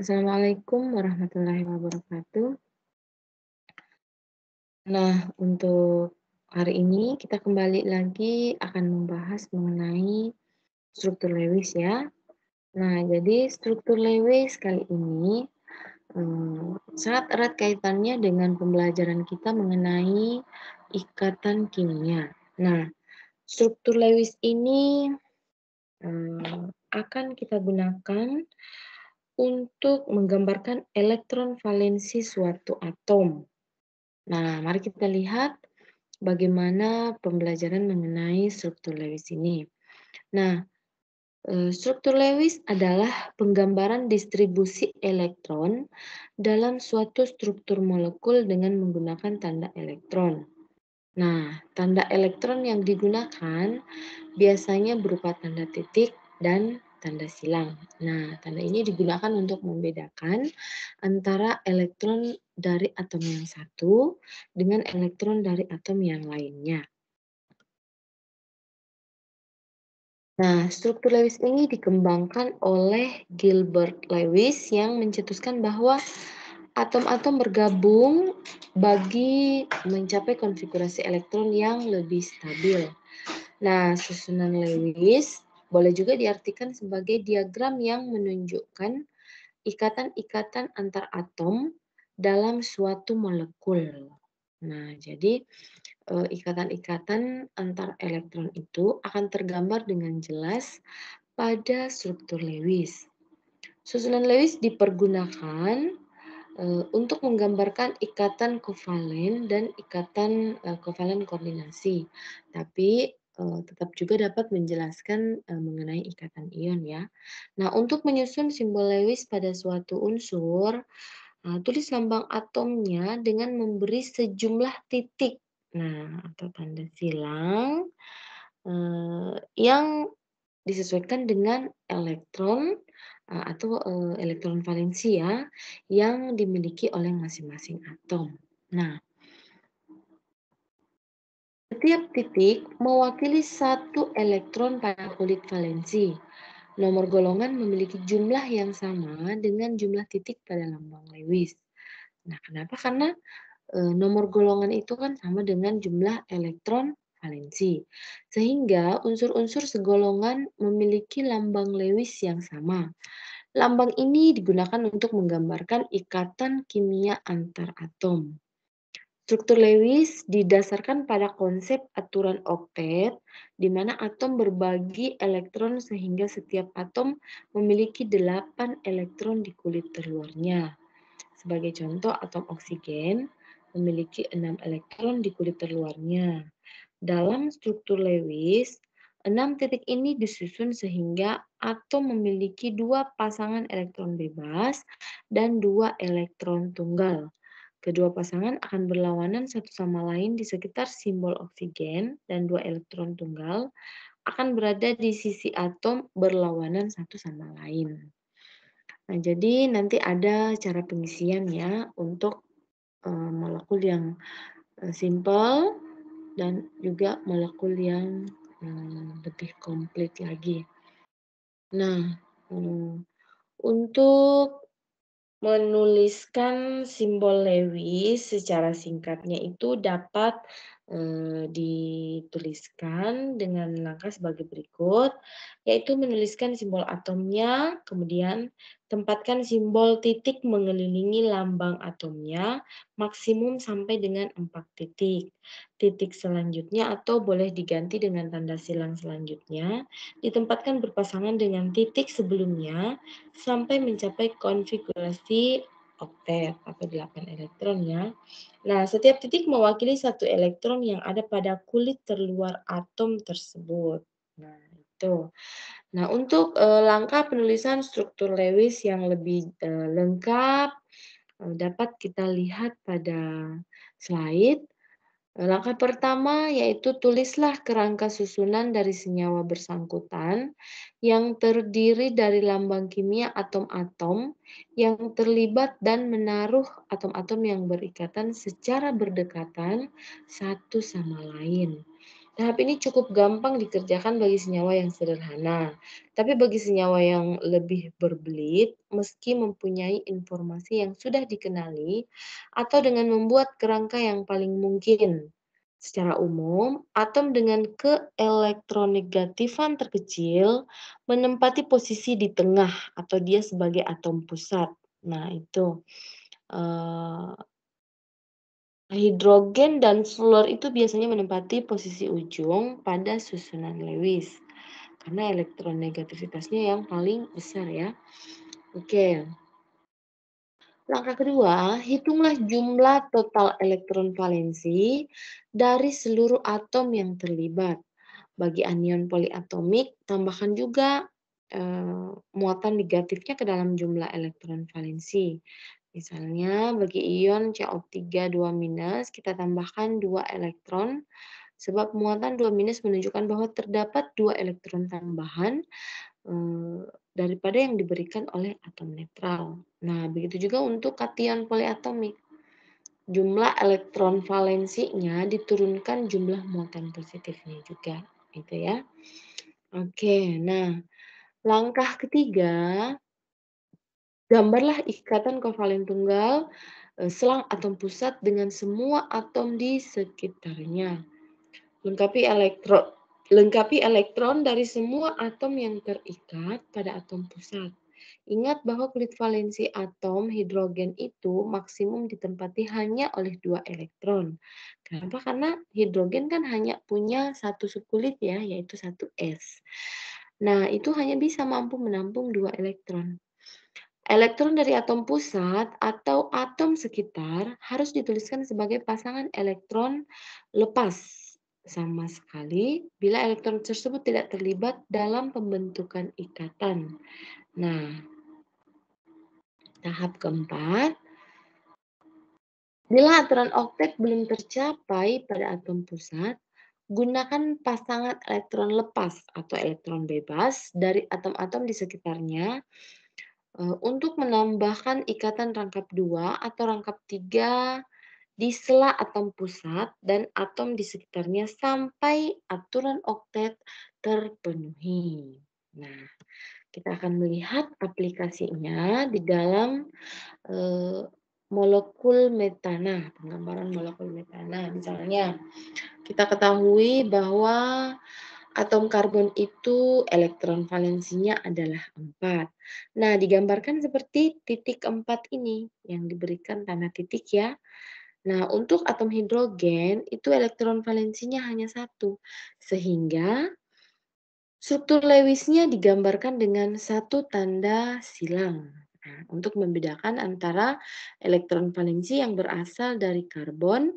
Assalamualaikum warahmatullahi wabarakatuh. Nah, untuk hari ini kita kembali lagi akan membahas mengenai struktur Lewis ya. Nah, jadi struktur Lewis kali ini um, sangat erat kaitannya dengan pembelajaran kita mengenai ikatan kimia. Nah, struktur Lewis ini um, akan kita gunakan untuk menggambarkan elektron valensi suatu atom. Nah, mari kita lihat bagaimana pembelajaran mengenai struktur Lewis ini. Nah, eh, struktur Lewis adalah penggambaran distribusi elektron dalam suatu struktur molekul dengan menggunakan tanda elektron. Nah, tanda elektron yang digunakan biasanya berupa tanda titik dan tanda silang. Nah, tanda ini digunakan untuk membedakan antara elektron dari atom yang satu dengan elektron dari atom yang lainnya. Nah, struktur Lewis ini dikembangkan oleh Gilbert Lewis yang mencetuskan bahwa atom-atom bergabung bagi mencapai konfigurasi elektron yang lebih stabil. Nah, susunan Lewis boleh juga diartikan sebagai diagram yang menunjukkan ikatan-ikatan antar atom dalam suatu molekul. Nah, jadi eh, ikatan-ikatan antar elektron itu akan tergambar dengan jelas pada struktur Lewis. Susunan Lewis dipergunakan eh, untuk menggambarkan ikatan kovalen dan ikatan eh, kovalen koordinasi. Tapi Eh, tetap juga dapat menjelaskan eh, mengenai ikatan ion ya. Nah, untuk menyusun simbol Lewis pada suatu unsur, eh, tulis lambang atomnya dengan memberi sejumlah titik. Nah, atau tanda silang yang disesuaikan dengan elektron atau elektron valensi ya yang dimiliki oleh masing-masing atom. Nah, setiap titik mewakili satu elektron pada kulit valensi. Nomor golongan memiliki jumlah yang sama dengan jumlah titik pada lambang Lewis. Nah, kenapa? Karena e, nomor golongan itu kan sama dengan jumlah elektron valensi. Sehingga unsur-unsur segolongan memiliki lambang Lewis yang sama. Lambang ini digunakan untuk menggambarkan ikatan kimia antar atom. Struktur Lewis didasarkan pada konsep aturan oktet, di mana atom berbagi elektron sehingga setiap atom memiliki 8 elektron di kulit terluarnya. Sebagai contoh, atom oksigen memiliki 6 elektron di kulit terluarnya. Dalam struktur Lewis, 6 titik ini disusun sehingga atom memiliki dua pasangan elektron bebas dan dua elektron tunggal. Kedua pasangan akan berlawanan satu sama lain di sekitar simbol oksigen dan dua elektron tunggal akan berada di sisi atom berlawanan satu sama lain. Nah, jadi nanti ada cara pengisian ya untuk eh, molekul yang eh, simpel simple dan juga molekul yang eh, lebih komplit lagi. Nah, hmm, untuk Menuliskan simbol Lewis secara singkatnya itu dapat Eh, dituliskan dengan langkah sebagai berikut, yaitu menuliskan simbol atomnya, kemudian tempatkan simbol titik mengelilingi lambang atomnya maksimum sampai dengan empat titik. Titik selanjutnya atau boleh diganti dengan tanda silang selanjutnya ditempatkan berpasangan dengan titik sebelumnya sampai mencapai konfigurasi oktet atau 8 ya. Nah, setiap titik mewakili satu elektron yang ada pada kulit terluar atom tersebut. Nah, itu. Nah, untuk e, langkah penulisan struktur Lewis yang lebih e, lengkap e, dapat kita lihat pada slide Langkah pertama yaitu tulislah kerangka susunan dari senyawa bersangkutan yang terdiri dari lambang kimia atom-atom yang terlibat dan menaruh atom-atom yang berikatan secara berdekatan satu sama lain. Tahap ini cukup gampang dikerjakan bagi senyawa yang sederhana, tapi bagi senyawa yang lebih berbelit, meski mempunyai informasi yang sudah dikenali atau dengan membuat kerangka yang paling mungkin. Secara umum, atom dengan keelektronegatifan terkecil menempati posisi di tengah atau dia sebagai atom pusat. Nah, itu. Eh, Hidrogen dan fluor itu biasanya menempati posisi ujung pada susunan Lewis. Karena elektron elektronegativitasnya yang paling besar ya. Oke. Langkah kedua, hitunglah jumlah total elektron valensi dari seluruh atom yang terlibat. Bagi anion poliatomik, tambahkan juga eh, muatan negatifnya ke dalam jumlah elektron valensi. Misalnya bagi ion CO3 2- kita tambahkan 2 elektron sebab muatan 2- menunjukkan bahwa terdapat 2 elektron tambahan eh, daripada yang diberikan oleh atom netral. Nah, begitu juga untuk kation poliatomik. Jumlah elektron valensinya diturunkan jumlah muatan positifnya juga, gitu ya. Oke, nah langkah ketiga Gambarlah ikatan kovalen tunggal eh, selang atom pusat dengan semua atom di sekitarnya. Lengkapi elektron lengkapi elektron dari semua atom yang terikat pada atom pusat. Ingat bahwa kulit valensi atom hidrogen itu maksimum ditempati hanya oleh dua elektron. Kenapa? Karena hidrogen kan hanya punya satu subkulit ya, yaitu satu S. Nah, itu hanya bisa mampu menampung dua elektron. Elektron dari atom pusat atau atom sekitar harus dituliskan sebagai pasangan elektron lepas sama sekali bila elektron tersebut tidak terlibat dalam pembentukan ikatan. Nah, tahap keempat, bila aturan oktet belum tercapai pada atom pusat, gunakan pasangan elektron lepas atau elektron bebas dari atom-atom di sekitarnya Eh, untuk menambahkan ikatan rangkap 2 atau rangkap 3 di sela atom pusat dan atom di sekitarnya sampai aturan oktet terpenuhi. Nah, kita akan melihat aplikasinya di dalam e, molekul metana, penggambaran molekul metana. Misalnya, kita ketahui bahwa Atom karbon itu elektron valensinya adalah 4. Nah, digambarkan seperti titik 4 ini yang diberikan tanda titik ya. Nah, untuk atom hidrogen itu elektron valensinya hanya satu. Sehingga struktur Lewisnya digambarkan dengan satu tanda silang. Nah, untuk membedakan antara elektron valensi yang berasal dari karbon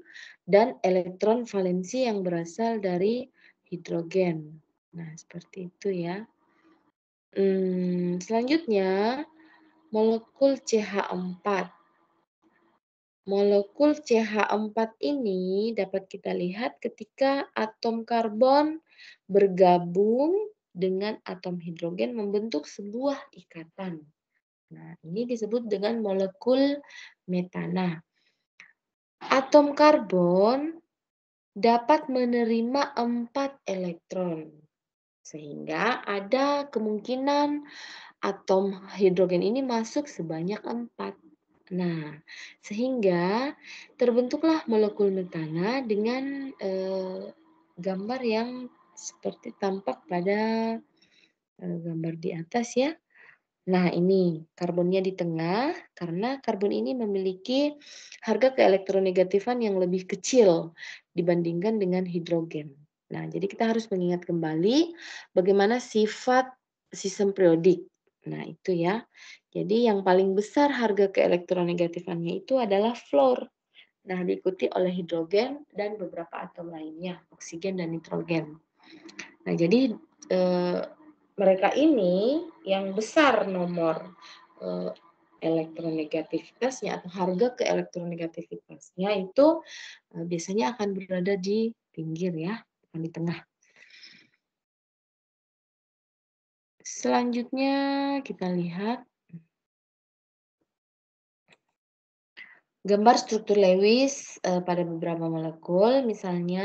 dan elektron valensi yang berasal dari hidrogen. Nah, seperti itu ya. Hmm, selanjutnya, molekul CH4. Molekul CH4 ini dapat kita lihat ketika atom karbon bergabung dengan atom hidrogen membentuk sebuah ikatan. Nah, ini disebut dengan molekul metana. Atom karbon dapat menerima 4 elektron. Sehingga ada kemungkinan atom hidrogen ini masuk sebanyak 4. Nah, sehingga terbentuklah molekul metana dengan eh, gambar yang seperti tampak pada eh, gambar di atas ya. Nah, ini karbonnya di tengah karena karbon ini memiliki harga keelektronegatifan yang lebih kecil dibandingkan dengan hidrogen. Nah, jadi kita harus mengingat kembali bagaimana sifat sistem periodik. Nah, itu ya. Jadi yang paling besar harga keelektronegatifannya itu adalah fluor. Nah, diikuti oleh hidrogen dan beberapa atom lainnya, oksigen dan nitrogen. Nah, jadi eh, mereka ini yang besar nomor eh, elektronegativitasnya atau harga ke elektronegativitasnya itu eh, biasanya akan berada di pinggir ya, bukan di tengah. Selanjutnya kita lihat gambar struktur Lewis eh, pada beberapa molekul, misalnya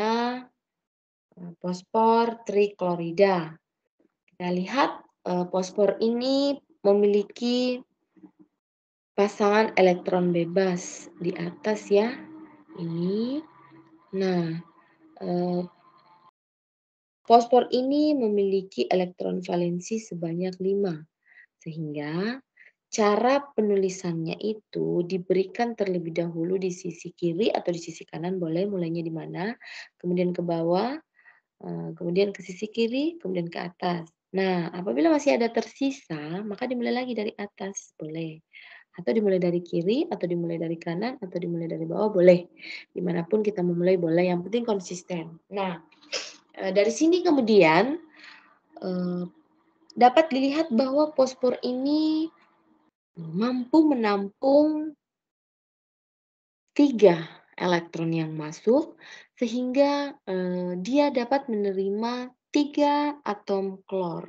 fosfor triklorida kita nah, lihat eh, fosfor ini memiliki pasangan elektron bebas di atas ya. Ini. Nah, eh, fosfor ini memiliki elektron valensi sebanyak 5. Sehingga cara penulisannya itu diberikan terlebih dahulu di sisi kiri atau di sisi kanan boleh mulainya di mana, kemudian ke bawah, eh, kemudian ke sisi kiri, kemudian ke atas. Nah, apabila masih ada tersisa, maka dimulai lagi dari atas, boleh. Atau dimulai dari kiri, atau dimulai dari kanan, atau dimulai dari bawah, boleh. Dimanapun kita memulai, boleh. Yang penting konsisten. Nah, eh, dari sini kemudian eh, dapat dilihat bahwa pospor ini mampu menampung tiga elektron yang masuk, sehingga eh, dia dapat menerima tiga atom klor.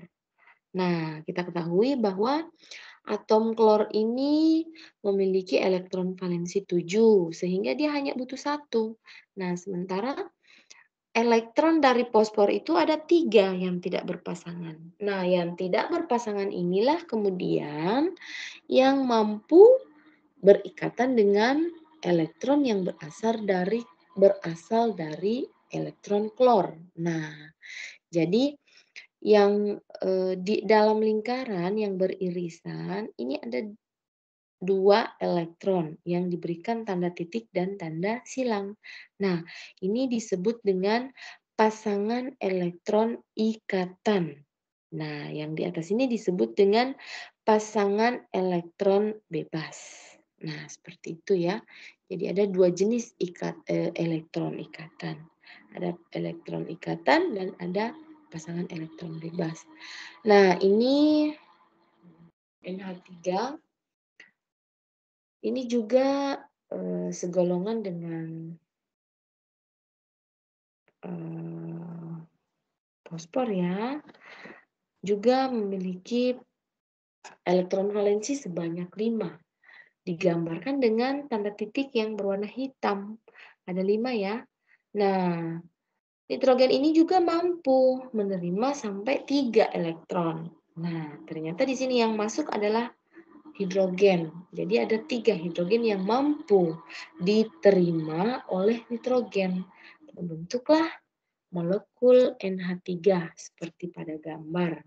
Nah, kita ketahui bahwa atom klor ini memiliki elektron valensi 7, sehingga dia hanya butuh satu. Nah, sementara elektron dari fosfor itu ada tiga yang tidak berpasangan. Nah, yang tidak berpasangan inilah kemudian yang mampu berikatan dengan elektron yang berasal dari berasal dari elektron klor. Nah, jadi yang e, di dalam lingkaran yang beririsan ini ada dua elektron yang diberikan tanda titik dan tanda silang. Nah, ini disebut dengan pasangan elektron ikatan. Nah, yang di atas ini disebut dengan pasangan elektron bebas. Nah, seperti itu ya. Jadi ada dua jenis ikat, eh, elektron ikatan ada elektron ikatan dan ada pasangan elektron bebas. Nah, ini NH3 ini juga eh, segolongan dengan eh, fosfor ya. Juga memiliki elektron valensi sebanyak lima. Digambarkan dengan tanda titik yang berwarna hitam. Ada lima ya. Nah, nitrogen ini juga mampu menerima sampai tiga elektron. Nah, ternyata di sini yang masuk adalah hidrogen. Jadi ada tiga hidrogen yang mampu diterima oleh nitrogen. membentuklah molekul NH3 seperti pada gambar.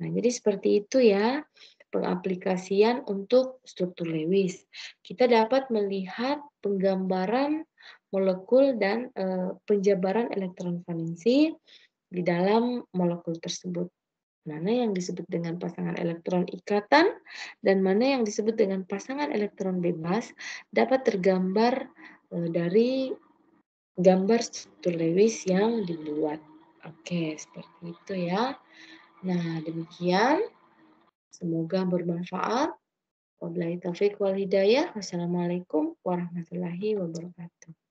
Nah, jadi seperti itu ya pengaplikasian untuk struktur Lewis. Kita dapat melihat penggambaran molekul dan uh, penjabaran elektron valensi di dalam molekul tersebut. Mana yang disebut dengan pasangan elektron ikatan dan mana yang disebut dengan pasangan elektron bebas dapat tergambar uh, dari gambar struktur Lewis yang dibuat. Oke, seperti itu ya. Nah, demikian. Semoga bermanfaat. Wabillahi taufiq wal hidayah. Wassalamualaikum warahmatullahi wabarakatuh.